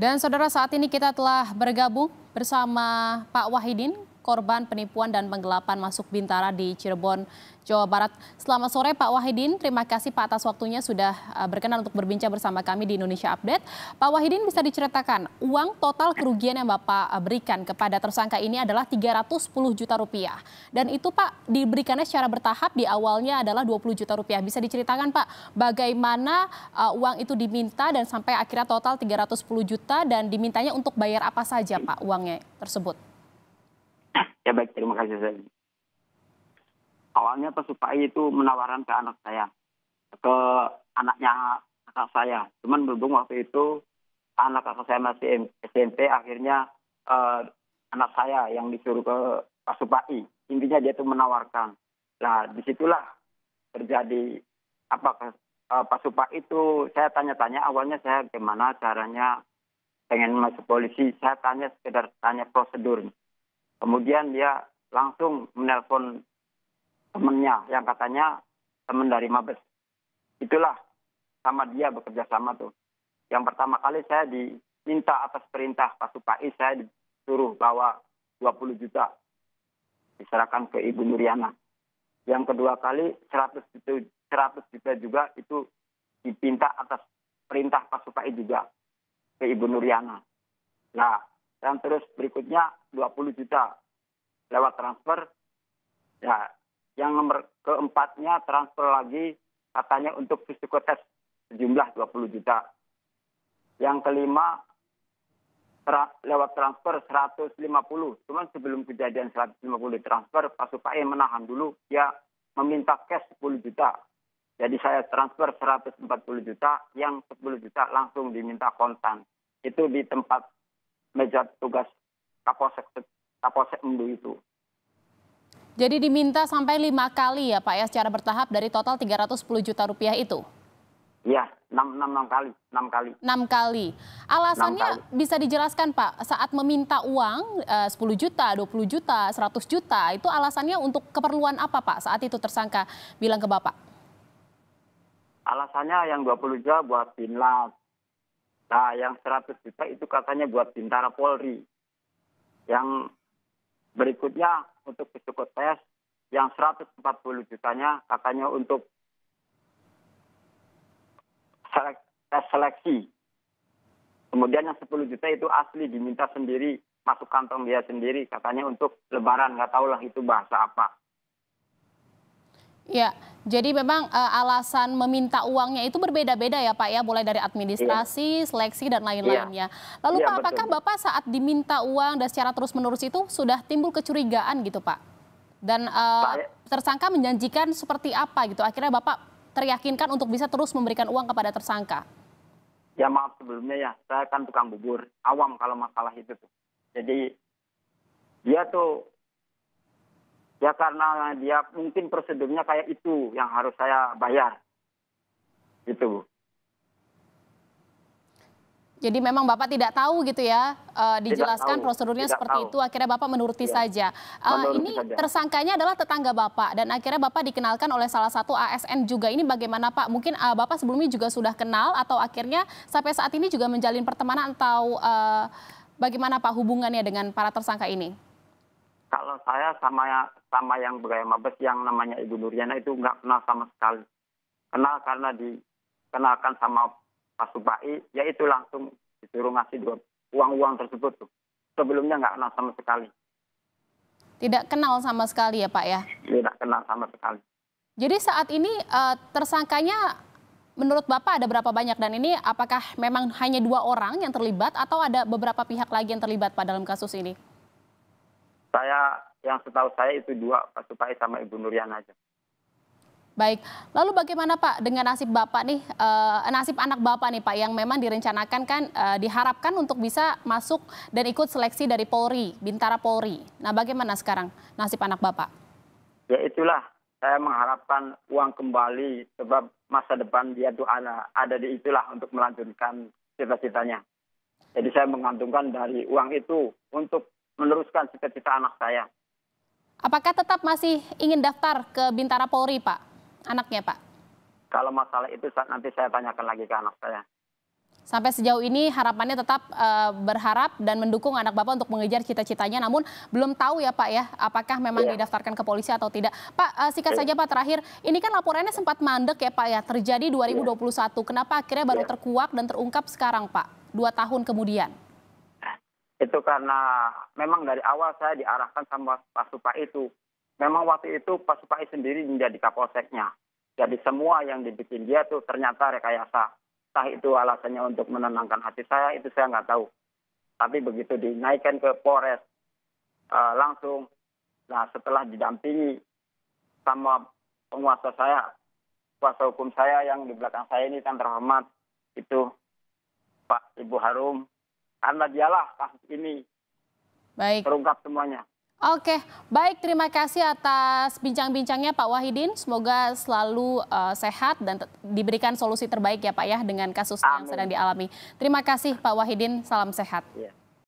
Dan saudara saat ini kita telah bergabung bersama Pak Wahidin, korban penipuan dan penggelapan masuk Bintara di Cirebon, Jawa Barat. Selamat sore Pak Wahidin, terima kasih Pak atas waktunya sudah eh, berkenan untuk berbincang bersama kami di Indonesia Update. Pak Wahidin bisa diceritakan, uang total kerugian yang Bapak eh, berikan kepada tersangka ini adalah 310 juta rupiah. Dan itu Pak diberikannya secara bertahap di awalnya adalah 20 juta rupiah. Bisa diceritakan Pak, bagaimana eh, uang itu diminta dan sampai akhirnya total 310 juta dan dimintanya untuk bayar apa saja Pak uangnya tersebut? Ya baik, terima kasih saya. Awalnya Supai itu menawarkan ke anak saya, ke anaknya kakak saya. Cuman berhubung waktu itu anak kakak saya masih SMP, akhirnya eh, anak saya yang disuruh ke Supai. Intinya dia itu menawarkan. Nah, disitulah terjadi apa eh, Supai itu saya tanya-tanya awalnya saya gimana caranya pengen masuk polisi. Saya tanya sekedar tanya prosedurnya Kemudian dia langsung menelpon temennya yang katanya teman dari Mabes. Itulah sama dia bekerja sama tuh. Yang pertama kali saya diminta atas perintah Pak supai saya disuruh bawa 20 juta diserahkan ke Ibu Nuriana. Yang kedua kali 100 juta, 100 juta juga itu dipinta atas perintah Pak supai juga ke Ibu Nuriana. Nah, dan terus berikutnya 20 juta lewat transfer. Ya, yang nomor keempatnya transfer lagi katanya untuk psikotes sejumlah 20 juta. Yang kelima tra lewat transfer 150. Cuman sebelum kejadian 150 transfer, Pak Supaya menahan dulu, dia meminta cash 10 juta. Jadi saya transfer 140 juta, yang 10 juta langsung diminta kontan. Itu di tempat meja tugas Kapolsek Kapolsek Embu itu. Jadi diminta sampai lima kali ya Pak ya secara bertahap dari total 310 juta rupiah itu? Iya, enam kali. Enam kali. Enam kali. Alasannya 6 kali. bisa dijelaskan Pak, saat meminta uang 10 eh, juta, 20 juta, 100 juta, itu alasannya untuk keperluan apa Pak saat itu tersangka bilang ke Bapak? Alasannya yang 20 juta buat binlas. Nah, yang 100 juta itu katanya buat Bintara Polri. Yang berikutnya untuk pesyukur tes yang 140 jutanya katanya untuk selek, tes seleksi. Kemudian yang 10 juta itu asli diminta sendiri masuk kantong dia sendiri katanya untuk lebaran nggak tahulah itu bahasa apa. Ya, jadi memang e, alasan meminta uangnya itu berbeda-beda ya Pak ya, mulai dari administrasi, iya. seleksi dan iya. lain-lainnya. Iya. Lalu iya, Pak, betul. apakah Bapak saat diminta uang dan secara terus-menerus itu sudah timbul kecurigaan gitu Pak? Dan e, Pak, ya. tersangka menjanjikan seperti apa gitu? Akhirnya Bapak teryakinkan untuk bisa terus memberikan uang kepada tersangka? Ya maaf sebelumnya ya, saya kan tukang bubur, awam kalau masalah itu tuh. Jadi dia tuh ya karena dia mungkin prosedurnya kayak itu yang harus saya bayar itu. jadi memang Bapak tidak tahu gitu ya, uh, dijelaskan prosedurnya tidak seperti tahu. itu, akhirnya Bapak menuruti ya. saja. Uh, menuruti ini saja. tersangkanya adalah tetangga Bapak, dan akhirnya Bapak dikenalkan oleh salah satu ASN juga. Ini bagaimana Pak? Mungkin uh, Bapak sebelumnya juga sudah kenal atau akhirnya sampai saat ini juga menjalin pertemanan atau uh, bagaimana Pak hubungannya dengan para tersangka ini? kalau saya sama ya, sama yang bergaya Mabes yang namanya Ibu Nuriana itu nggak kenal sama sekali. Kenal karena dikenalkan sama Pak Subai, yaitu langsung disuruh ngasih dua uang-uang tersebut tuh. Sebelumnya nggak kenal sama sekali. Tidak kenal sama sekali ya Pak ya? Tidak kenal sama sekali. Jadi saat ini uh, tersangkanya menurut Bapak ada berapa banyak dan ini apakah memang hanya dua orang yang terlibat atau ada beberapa pihak lagi yang terlibat Pak dalam kasus ini? Saya yang setahu saya itu dua Pak Supai sama Ibu Nurian aja. Baik, lalu bagaimana Pak dengan nasib Bapak nih, eh, nasib anak Bapak nih Pak yang memang direncanakan kan eh, diharapkan untuk bisa masuk dan ikut seleksi dari Polri, Bintara Polri. Nah bagaimana sekarang nasib anak Bapak? Ya itulah, saya mengharapkan uang kembali sebab masa depan dia itu ada, ada di itulah untuk melanjutkan cita-citanya. Jadi saya mengantungkan dari uang itu untuk meneruskan cita-cita anak saya. Apakah tetap masih ingin daftar ke Bintara Polri, Pak? Anaknya, Pak? Kalau masalah itu nanti saya tanyakan lagi ke anak saya. Sampai sejauh ini harapannya tetap uh, berharap dan mendukung anak Bapak untuk mengejar cita-citanya, namun belum tahu ya Pak ya, apakah memang ya. didaftarkan ke polisi atau tidak. Pak, uh, eh, sikat ya. saja Pak terakhir, ini kan laporannya sempat mandek ya Pak ya, terjadi 2021. Ya. Kenapa akhirnya baru iya. terkuak dan terungkap sekarang Pak, dua tahun kemudian? itu karena memang dari awal saya diarahkan sama Pak Supai itu. Memang waktu itu Pak Supai sendiri menjadi kapolseknya. Jadi semua yang dibikin dia tuh ternyata rekayasa. Entah itu alasannya untuk menenangkan hati saya, itu saya nggak tahu. Tapi begitu dinaikkan ke Polres, uh, langsung, nah setelah didampingi sama penguasa saya, kuasa hukum saya yang di belakang saya ini kan terhormat, itu Pak Ibu Harum, karena dialah kasus ini Baik. terungkap semuanya. Oke, baik terima kasih atas bincang-bincangnya Pak Wahidin. Semoga selalu uh, sehat dan diberikan solusi terbaik ya Pak ya dengan kasus Amin. yang sedang dialami. Terima kasih Pak Wahidin, salam sehat. Yeah.